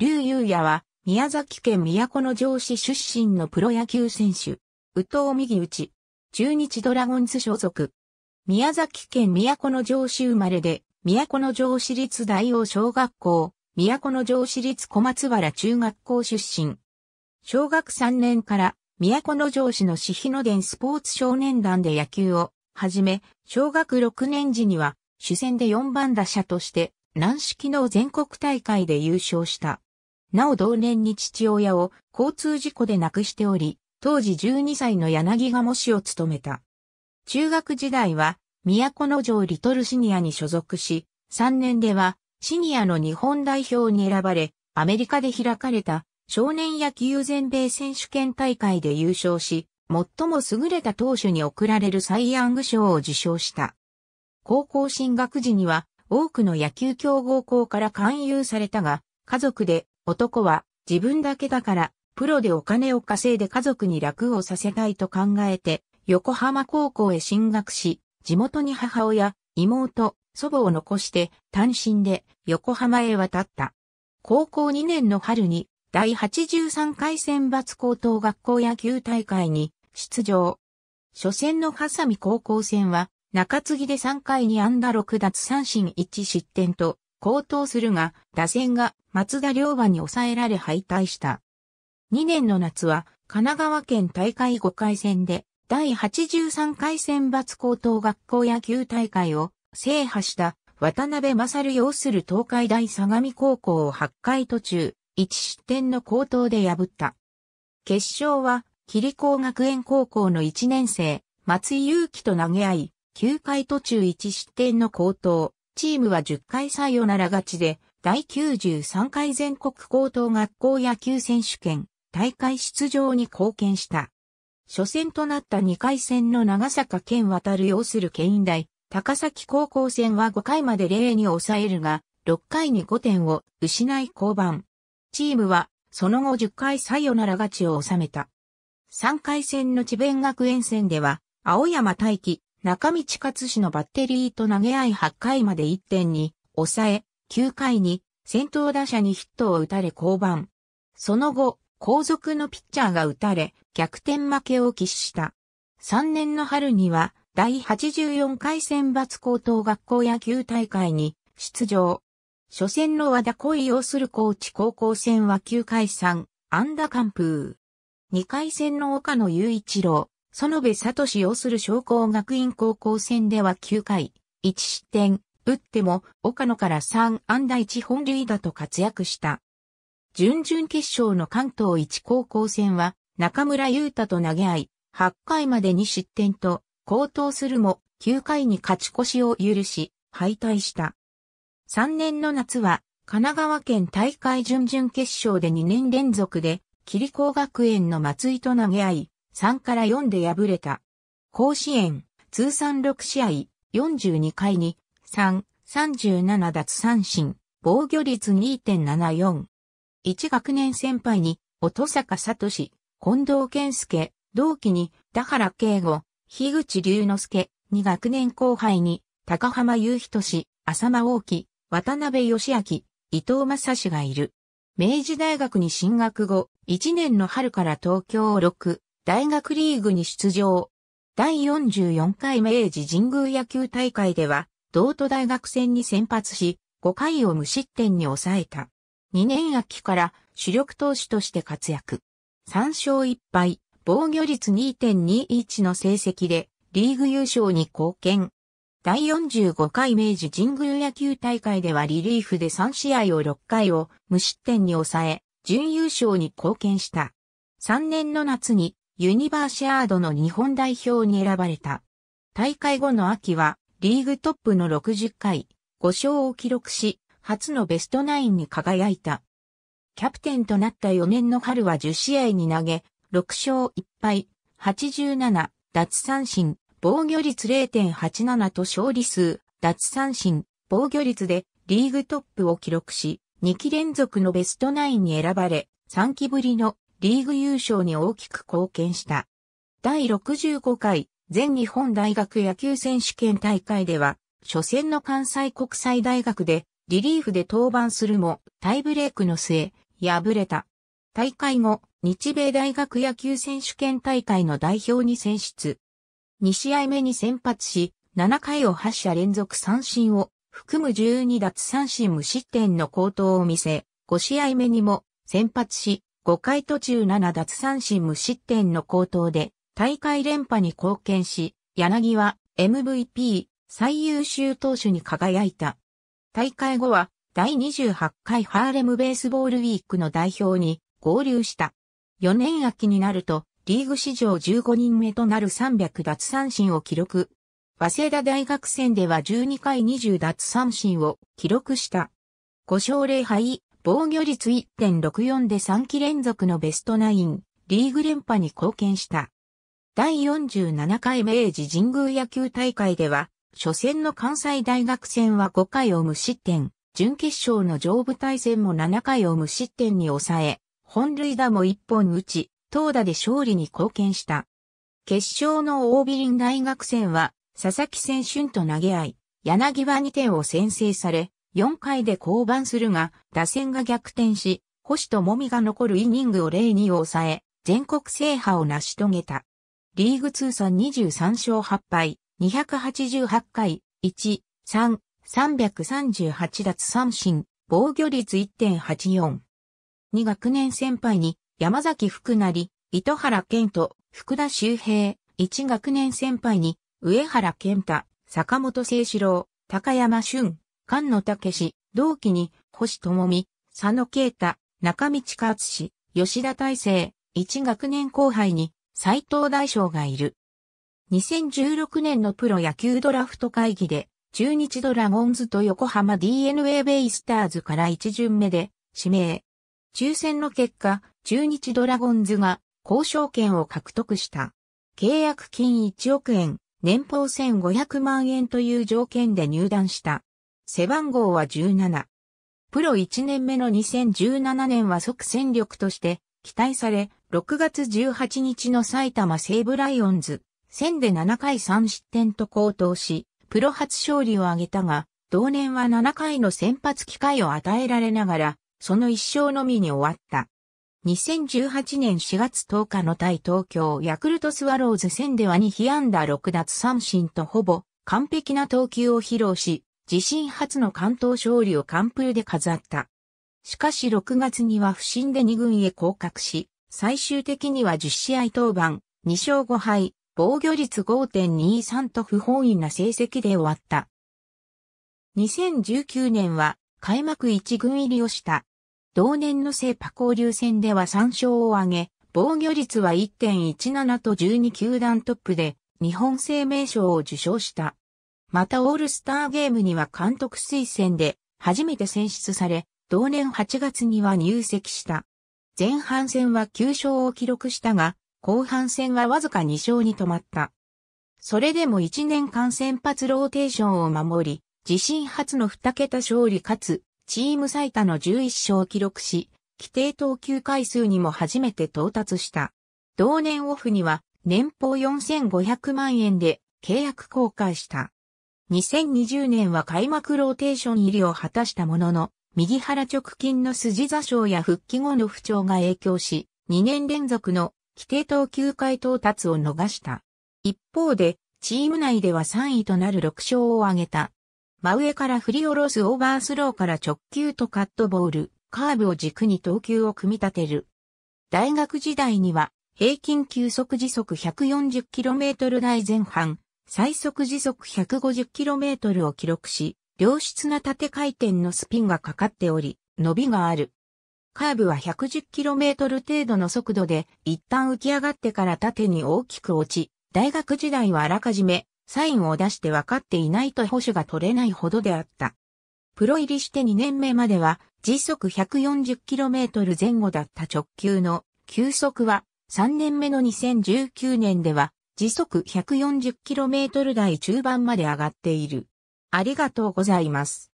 劉優也は、宮崎県都城市出身のプロ野球選手。宇藤右内。中日ドラゴンズ所属。宮崎県都城市生まれで、都城市立大王小学校、都城市立小松原中学校出身。小学3年から、都城市の市日の伝スポーツ少年団で野球を、はじめ、小学6年時には、主戦で4番打者として、軟式の全国大会で優勝した。なお同年に父親を交通事故で亡くしており、当時12歳の柳が模試を務めた。中学時代は、都の城リトルシニアに所属し、3年では、シニアの日本代表に選ばれ、アメリカで開かれた少年野球全米選手権大会で優勝し、最も優れた投手に贈られるサイ・ヤング賞を受賞した。高校進学時には多くの野球強豪校から勧誘されたが、家族で男は自分だけだからプロでお金を稼いで家族に楽をさせたいと考えて横浜高校へ進学し、地元に母親、妹、祖母を残して単身で横浜へ渡った。高校2年の春に第83回選抜高等学校野球大会に出場。初戦のハサミ高校戦は中継ぎで3回に安打6奪三振1失点と高騰するが、打線が松田良馬に抑えられ敗退した。2年の夏は、神奈川県大会5回戦で、第83回選抜高等学校野球大会を制覇した渡辺勝擁する東海大相模高校を8回途中、1失点の高等で破った。決勝は、霧光学園高校の1年生、松井祐樹と投げ合い、9回途中1失点の高等。チームは10回サヨナラ勝ちで、第93回全国高等学校野球選手権大会出場に貢献した。初戦となった2回戦の長坂県渡る要する県院大、高崎高校戦は5回まで0に抑えるが、6回に5点を失い降板。チームは、その後10回サヨナラ勝ちを収めた。3回戦の智弁学園戦では、青山大輝、中道勝氏のバッテリーと投げ合い8回まで1点に抑え、9回に先頭打者にヒットを打たれ降板。その後、後続のピッチャーが打たれ、逆転負けを喫した。3年の春には、第84回選抜高等学校野球大会に出場。初戦の和田恋をする高知高校戦は9回3、安打完封。2回戦の岡野雄一郎、園部氏擁する商工学院高校戦では9回、1失点、打っても岡野から3安打1本塁打と活躍した。準々決勝の関東一高校戦は中村優太と投げ合い、8回までに失点と、高騰するも9回に勝ち越しを許し、敗退した。3年の夏は神奈川県大会準々決勝で2年連続で、霧光学園の松井と投げ合い、3から4で敗れた。甲子園、通算6試合、42回に、3、37奪三振、防御率2.74。1学年先輩に、音坂聡、近藤健介、同期に、田原慶吾、樋口龍之介、2学年後輩に、高浜雄仁、浅間大樹、渡辺義明、伊藤正史がいる。明治大学に進学後、1年の春から東京を6、大学リーグに出場。第44回明治神宮野球大会では、道都大学戦に先発し、5回を無失点に抑えた。2年秋から主力投手として活躍。3勝1敗、防御率2.21の成績で、リーグ優勝に貢献。第45回明治神宮野球大会ではリリーフで3試合を6回を無失点に抑え、準優勝に貢献した。3年の夏にユニバーシアードの日本代表に選ばれた。大会後の秋は、リーグトップの60回、5勝を記録し、初のベストナインに輝いた。キャプテンとなった4年の春は10試合に投げ、6勝1敗、87、奪三振、防御率0.87と勝利数、奪三振、防御率でリーグトップを記録し、2期連続のベストナインに選ばれ、3期ぶりのリーグ優勝に大きく貢献した。第65回全日本大学野球選手権大会では、初戦の関西国際大学でリリーフで登板するもタイブレークの末、敗れた。大会後、日米大学野球選手権大会の代表に選出。2試合目に先発し、7回を8者連続三振を含む12奪三振無失点の好投を見せ、5試合目にも先発し、5回途中7奪三振無失点の好投で大会連覇に貢献し、柳は MVP 最優秀投手に輝いた。大会後は第28回ハーレムベースボールウィークの代表に合流した。4年秋になるとリーグ史上15人目となる300奪三振を記録。早稲田大学戦では12回20奪三振を記録した。5勝0敗、防御率1.64で3期連続のベストナイン、リーグ連覇に貢献した。第47回明治神宮野球大会では、初戦の関西大学戦は5回を無失点、準決勝の上部対戦も7回を無失点に抑え、本塁打も1本打ち、投打で勝利に貢献した。決勝の大ビリン大学戦は、佐々木選手と投げ合い、柳は2点を先制され、4回で降板するが、打線が逆転し、星ともみが残るイニングを0に抑え、全国制覇を成し遂げた。リーグ通算23勝8敗、288回、1、3、338奪三振、防御率1.84。2学年先輩に山崎福成、糸原健と福田周平、1学年先輩に上原健太、坂本聖志郎、高山俊、菅野武史、同期に、星智美、佐野啓太、中道勝氏、吉田大成、一学年後輩に、斎藤大将がいる。2016年のプロ野球ドラフト会議で、中日ドラゴンズと横浜 DNA ベイスターズから1巡目で指名。抽選の結果、中日ドラゴンズが交渉権を獲得した。契約金1億円、年俸1500万円という条件で入団した。背番号は17。プロ1年目の2017年は即戦力として期待され、6月18日の埼玉西武ライオンズ、戦で7回3失点と高騰し、プロ初勝利を挙げたが、同年は7回の先発機会を与えられながら、その一勝のみに終わった。2018年4月10日の対東京ヤクルトスワローズ戦では2被安打6奪三振とほぼ完璧な投球を披露し、自身初の関東勝利を完封で飾った。しかし6月には不振で2軍へ降格し、最終的には10試合登板、2勝5敗、防御率5.23と不本意な成績で終わった。2019年は開幕1軍入りをした。同年のセーパ交流戦では3勝を挙げ、防御率は1.17と12球団トップで日本生命賞を受賞した。またオールスターゲームには監督推薦で初めて選出され、同年8月には入籍した。前半戦は9勝を記録したが、後半戦はわずか2勝に止まった。それでも1年間先発ローテーションを守り、自身初の2桁勝利かつ、チーム最多の11勝を記録し、規定投球回数にも初めて到達した。同年オフには、年俸4500万円で契約更改した。2020年は開幕ローテーション入りを果たしたものの、右腹直近の筋座傷や復帰後の不調が影響し、2年連続の規定投球回到達を逃した。一方で、チーム内では3位となる6勝を挙げた。真上から振り下ろすオーバースローから直球とカットボール、カーブを軸に投球を組み立てる。大学時代には平均球速時速 140km 台前半、最速時速 150km を記録し、良質な縦回転のスピンがかかっており、伸びがある。カーブは 110km 程度の速度で、一旦浮き上がってから縦に大きく落ち、大学時代はあらかじめ、サインを出して分かっていないと保守が取れないほどであった。プロ入りして2年目までは、時速 140km 前後だった直球の、球速は、3年目の2019年では、時速 140km 台中盤まで上がっている。ありがとうございます。